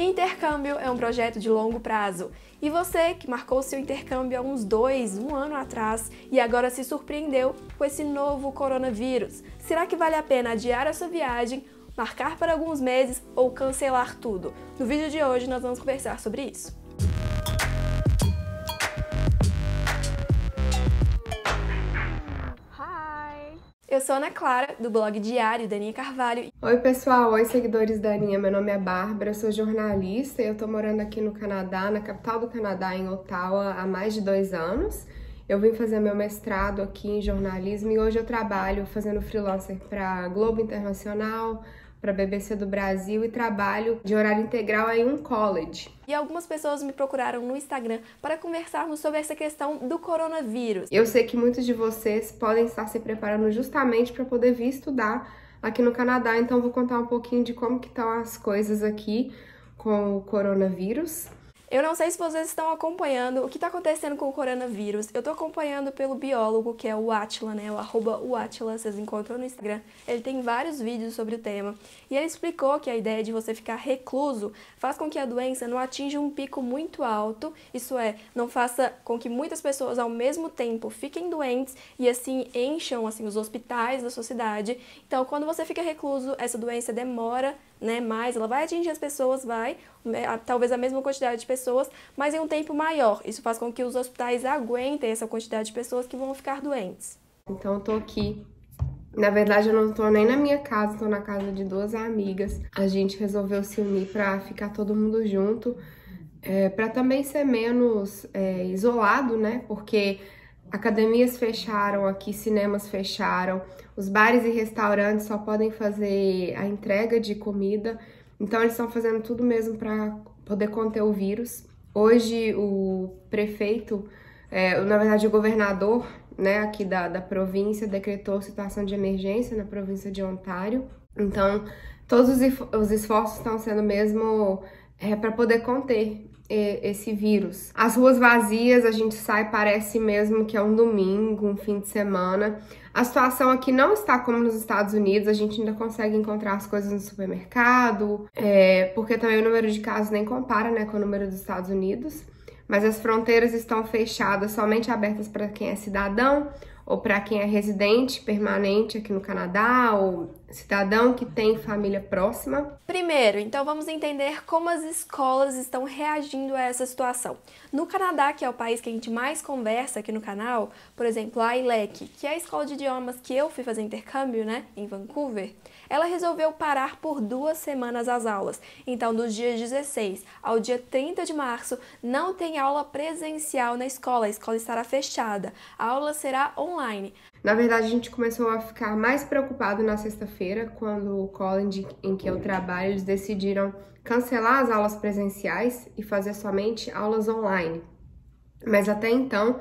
Intercâmbio é um projeto de longo prazo e você que marcou seu intercâmbio há uns dois, um ano atrás e agora se surpreendeu com esse novo coronavírus, será que vale a pena adiar a sua viagem, marcar para alguns meses ou cancelar tudo? No vídeo de hoje nós vamos conversar sobre isso. eu sou Ana Clara, do blog Diário Daninha Carvalho. Oi, pessoal. Oi, seguidores da Aninha. Meu nome é Bárbara, eu sou jornalista e eu tô morando aqui no Canadá, na capital do Canadá, em Ottawa, há mais de dois anos. Eu vim fazer meu mestrado aqui em jornalismo e hoje eu trabalho fazendo freelancer para Globo Internacional, para BBC do Brasil e trabalho de horário integral em um college. E algumas pessoas me procuraram no Instagram para conversarmos sobre essa questão do coronavírus. Eu sei que muitos de vocês podem estar se preparando justamente para poder vir estudar aqui no Canadá, então vou contar um pouquinho de como que estão as coisas aqui com o coronavírus. Eu não sei se vocês estão acompanhando o que está acontecendo com o coronavírus. Eu estou acompanhando pelo biólogo, que é o Atila, né? O arroba Atila, vocês encontram no Instagram. Ele tem vários vídeos sobre o tema. E ele explicou que a ideia de você ficar recluso faz com que a doença não atinja um pico muito alto, isso é, não faça com que muitas pessoas ao mesmo tempo fiquem doentes e assim encham assim, os hospitais da sua cidade. Então, quando você fica recluso, essa doença demora né, mais, ela vai atingir as pessoas, vai, né, talvez a mesma quantidade de pessoas, mas em um tempo maior. Isso faz com que os hospitais aguentem essa quantidade de pessoas que vão ficar doentes. Então eu tô aqui. Na verdade, eu não tô nem na minha casa, tô na casa de duas amigas. A gente resolveu se unir para ficar todo mundo junto, é, para também ser menos é, isolado, né? Porque academias fecharam aqui, cinemas fecharam, os bares e restaurantes só podem fazer a entrega de comida, então eles estão fazendo tudo mesmo para poder conter o vírus. Hoje o prefeito, é, na verdade o governador né, aqui da, da província decretou situação de emergência na província de Ontário, então todos os esforços estão sendo mesmo é, para poder conter esse vírus. As ruas vazias, a gente sai, parece mesmo que é um domingo, um fim de semana. A situação aqui não está como nos Estados Unidos, a gente ainda consegue encontrar as coisas no supermercado, é, porque também o número de casos nem compara né, com o número dos Estados Unidos. Mas as fronteiras estão fechadas, somente abertas para quem é cidadão ou para quem é residente permanente aqui no Canadá ou cidadão que tem família próxima. Primeiro, então vamos entender como as escolas estão reagindo a essa situação. No Canadá, que é o país que a gente mais conversa aqui no canal, por exemplo, a ILEC, que é a escola de idiomas que eu fui fazer intercâmbio, né, em Vancouver, ela resolveu parar por duas semanas as aulas. Então, dos dias 16 ao dia 30 de março, não tem aula presencial na escola, a escola estará fechada. A aula será online. Na verdade, a gente começou a ficar mais preocupado na sexta-feira, quando o college em que eu trabalho eles decidiram cancelar as aulas presenciais e fazer somente aulas online. Mas até então,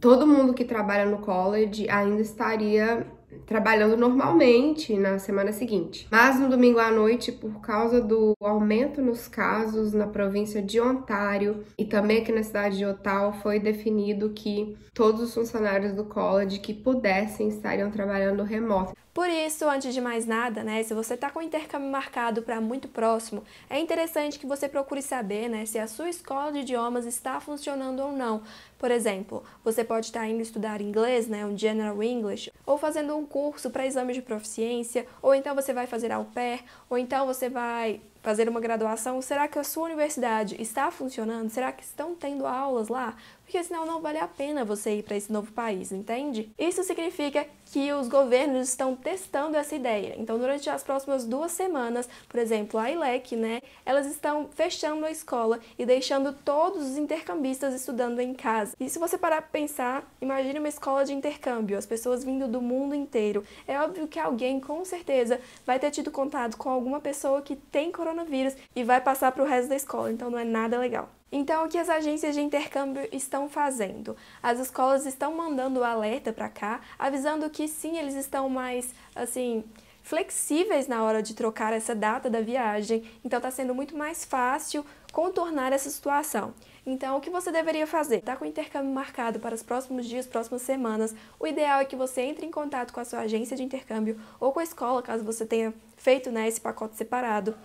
todo mundo que trabalha no college ainda estaria trabalhando normalmente na semana seguinte. Mas no domingo à noite, por causa do aumento nos casos na província de Ontário e também aqui na cidade de Ottawa, foi definido que todos os funcionários do college que pudessem estariam trabalhando remoto. Por isso, antes de mais nada, né, se você está com intercâmbio marcado para muito próximo, é interessante que você procure saber né, se a sua escola de idiomas está funcionando ou não. Por exemplo, você pode estar tá indo estudar inglês, né, um General English, ou fazendo um concurso para exame de proficiência, ou então você vai fazer au pair, ou então você vai fazer uma graduação, será que a sua universidade está funcionando? Será que estão tendo aulas lá? porque senão não vale a pena você ir para esse novo país, entende? Isso significa que os governos estão testando essa ideia. Então, durante as próximas duas semanas, por exemplo, a ILEC, né, elas estão fechando a escola e deixando todos os intercambistas estudando em casa. E se você parar para pensar, imagine uma escola de intercâmbio, as pessoas vindo do mundo inteiro. É óbvio que alguém, com certeza, vai ter tido contato com alguma pessoa que tem coronavírus e vai passar para o resto da escola, então não é nada legal. Então, o que as agências de intercâmbio estão fazendo? As escolas estão mandando o alerta para cá, avisando que sim, eles estão mais assim flexíveis na hora de trocar essa data da viagem. Então, está sendo muito mais fácil contornar essa situação. Então, o que você deveria fazer? Está com o intercâmbio marcado para os próximos dias, próximas semanas. O ideal é que você entre em contato com a sua agência de intercâmbio ou com a escola, caso você tenha feito né, esse pacote separado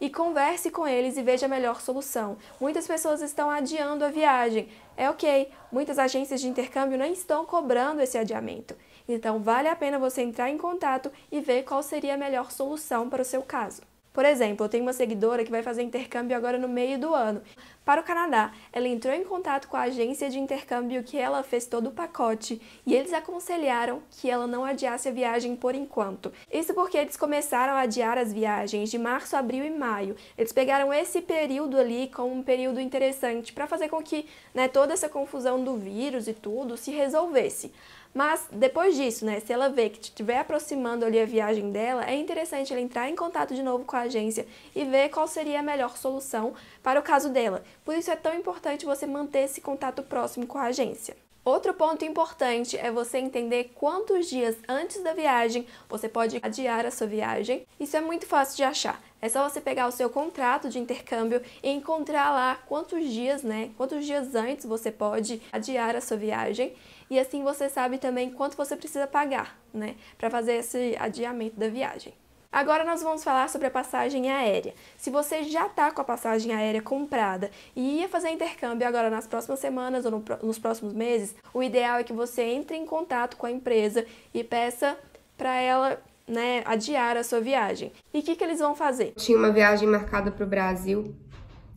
e converse com eles e veja a melhor solução. Muitas pessoas estão adiando a viagem. É ok, muitas agências de intercâmbio não estão cobrando esse adiamento. Então, vale a pena você entrar em contato e ver qual seria a melhor solução para o seu caso. Por exemplo, eu tenho uma seguidora que vai fazer intercâmbio agora no meio do ano, para o Canadá. Ela entrou em contato com a agência de intercâmbio que ela fez todo o pacote e eles aconselharam que ela não adiasse a viagem por enquanto. Isso porque eles começaram a adiar as viagens de março, abril e maio. Eles pegaram esse período ali como um período interessante para fazer com que né, toda essa confusão do vírus e tudo se resolvesse. Mas depois disso, né, se ela vê que estiver aproximando ali a viagem dela, é interessante ela entrar em contato de novo com a agência e ver qual seria a melhor solução para o caso dela. Por isso é tão importante você manter esse contato próximo com a agência. Outro ponto importante é você entender quantos dias antes da viagem você pode adiar a sua viagem. Isso é muito fácil de achar. É só você pegar o seu contrato de intercâmbio e encontrar lá quantos dias, né? Quantos dias antes você pode adiar a sua viagem. E assim você sabe também quanto você precisa pagar, né? Para fazer esse adiamento da viagem. Agora nós vamos falar sobre a passagem aérea. Se você já está com a passagem aérea comprada e ia fazer intercâmbio agora nas próximas semanas ou no, nos próximos meses, o ideal é que você entre em contato com a empresa e peça para ela né, adiar a sua viagem. E o que, que eles vão fazer? Tinha uma viagem marcada para o Brasil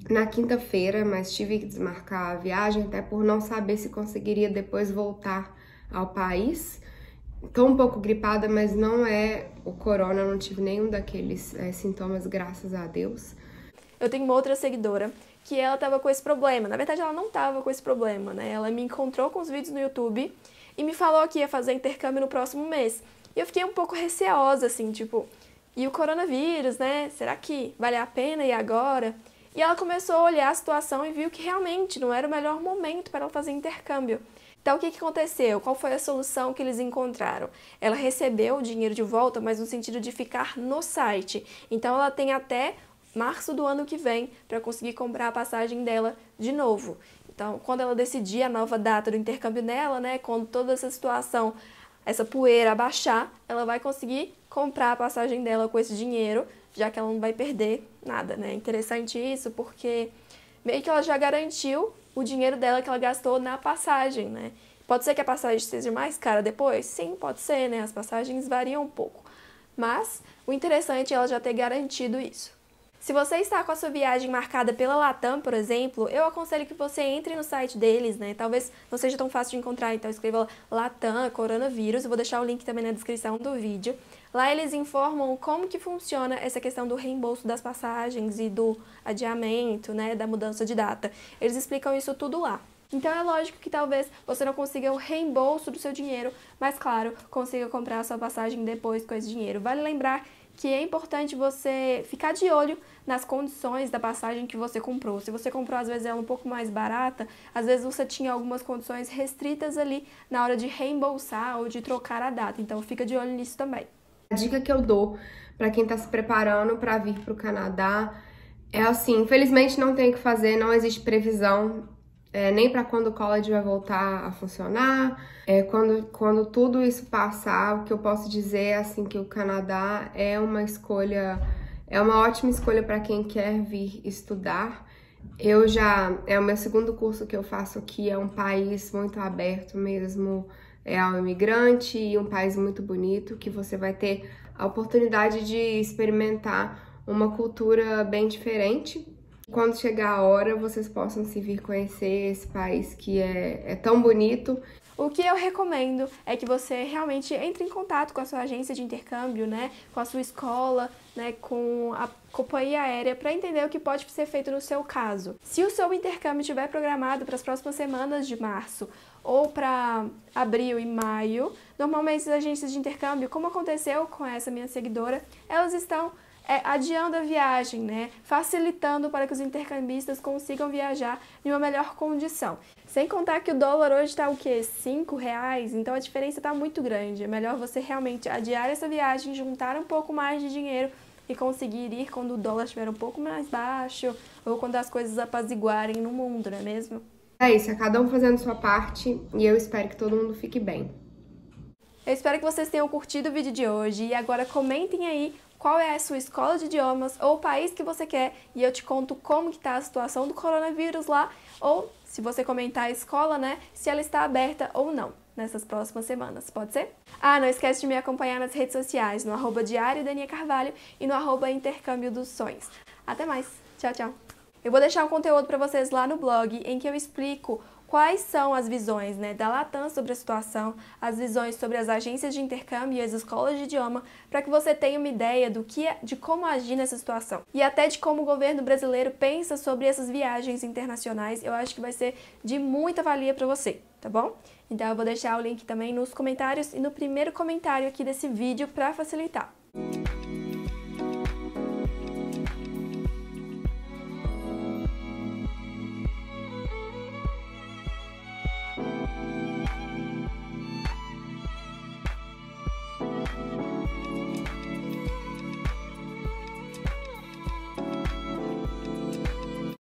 na quinta-feira, mas tive que desmarcar a viagem até por não saber se conseguiria depois voltar ao país Tô um pouco gripada, mas não é o corona, eu não tive nenhum daqueles é, sintomas, graças a Deus. Eu tenho uma outra seguidora que ela tava com esse problema. Na verdade, ela não tava com esse problema, né? Ela me encontrou com os vídeos no YouTube e me falou que ia fazer intercâmbio no próximo mês. E eu fiquei um pouco receosa, assim, tipo, e o coronavírus, né? Será que vale a pena e agora? E ela começou a olhar a situação e viu que realmente não era o melhor momento para ela fazer intercâmbio. Então, o que, que aconteceu? Qual foi a solução que eles encontraram? Ela recebeu o dinheiro de volta, mas no sentido de ficar no site. Então, ela tem até março do ano que vem para conseguir comprar a passagem dela de novo. Então, quando ela decidir a nova data do intercâmbio dela, né, quando toda essa situação, essa poeira abaixar, ela vai conseguir comprar a passagem dela com esse dinheiro, já que ela não vai perder nada, né? Interessante isso, porque meio que ela já garantiu o dinheiro dela que ela gastou na passagem, né? Pode ser que a passagem seja mais cara depois? Sim, pode ser, né? As passagens variam um pouco. Mas o interessante é ela já ter garantido isso. Se você está com a sua viagem marcada pela Latam, por exemplo, eu aconselho que você entre no site deles, né? Talvez não seja tão fácil de encontrar, então escreva Latam, coronavírus. Eu vou deixar o link também na descrição do vídeo. Lá eles informam como que funciona essa questão do reembolso das passagens e do adiamento, né, da mudança de data. Eles explicam isso tudo lá. Então é lógico que talvez você não consiga o reembolso do seu dinheiro, mas claro, consiga comprar a sua passagem depois com esse dinheiro. Vale lembrar que é importante você ficar de olho nas condições da passagem que você comprou. Se você comprou às vezes ela um pouco mais barata, às vezes você tinha algumas condições restritas ali na hora de reembolsar ou de trocar a data. Então fica de olho nisso também. A dica que eu dou para quem está se preparando para vir para o Canadá é assim: infelizmente não tem o que fazer, não existe previsão é, nem para quando o college vai voltar a funcionar. É, quando, quando tudo isso passar, o que eu posso dizer é assim que o Canadá é uma escolha, é uma ótima escolha para quem quer vir estudar. Eu já é o meu segundo curso que eu faço aqui, é um país muito aberto mesmo é um imigrante e um país muito bonito que você vai ter a oportunidade de experimentar uma cultura bem diferente. Quando chegar a hora, vocês possam se vir conhecer esse país que é, é tão bonito o que eu recomendo é que você realmente entre em contato com a sua agência de intercâmbio, né, com a sua escola, né, com a companhia aérea para entender o que pode ser feito no seu caso. Se o seu intercâmbio estiver programado para as próximas semanas de março ou para abril e maio, normalmente as agências de intercâmbio, como aconteceu com essa minha seguidora, elas estão é, adiando a viagem, né? facilitando para que os intercambistas consigam viajar em uma melhor condição. Sem contar que o dólar hoje está o quê? Cinco reais? Então a diferença está muito grande. É melhor você realmente adiar essa viagem, juntar um pouco mais de dinheiro e conseguir ir quando o dólar estiver um pouco mais baixo ou quando as coisas apaziguarem no mundo, não é mesmo? É isso, é cada um fazendo sua parte e eu espero que todo mundo fique bem. Eu espero que vocês tenham curtido o vídeo de hoje e agora comentem aí qual é a sua escola de idiomas ou o país que você quer e eu te conto como está a situação do coronavírus lá ou se você comentar a escola, né, se ela está aberta ou não nessas próximas semanas, pode ser? Ah, não esquece de me acompanhar nas redes sociais, no arroba Diário Dania Carvalho e no arroba Intercâmbio dos Sonhos. Até mais, tchau, tchau! Eu vou deixar um conteúdo para vocês lá no blog em que eu explico quais são as visões né, da Latam sobre a situação, as visões sobre as agências de intercâmbio e as escolas de idioma, para que você tenha uma ideia do que é, de como agir nessa situação. E até de como o governo brasileiro pensa sobre essas viagens internacionais, eu acho que vai ser de muita valia para você, tá bom? Então eu vou deixar o link também nos comentários e no primeiro comentário aqui desse vídeo para facilitar. Música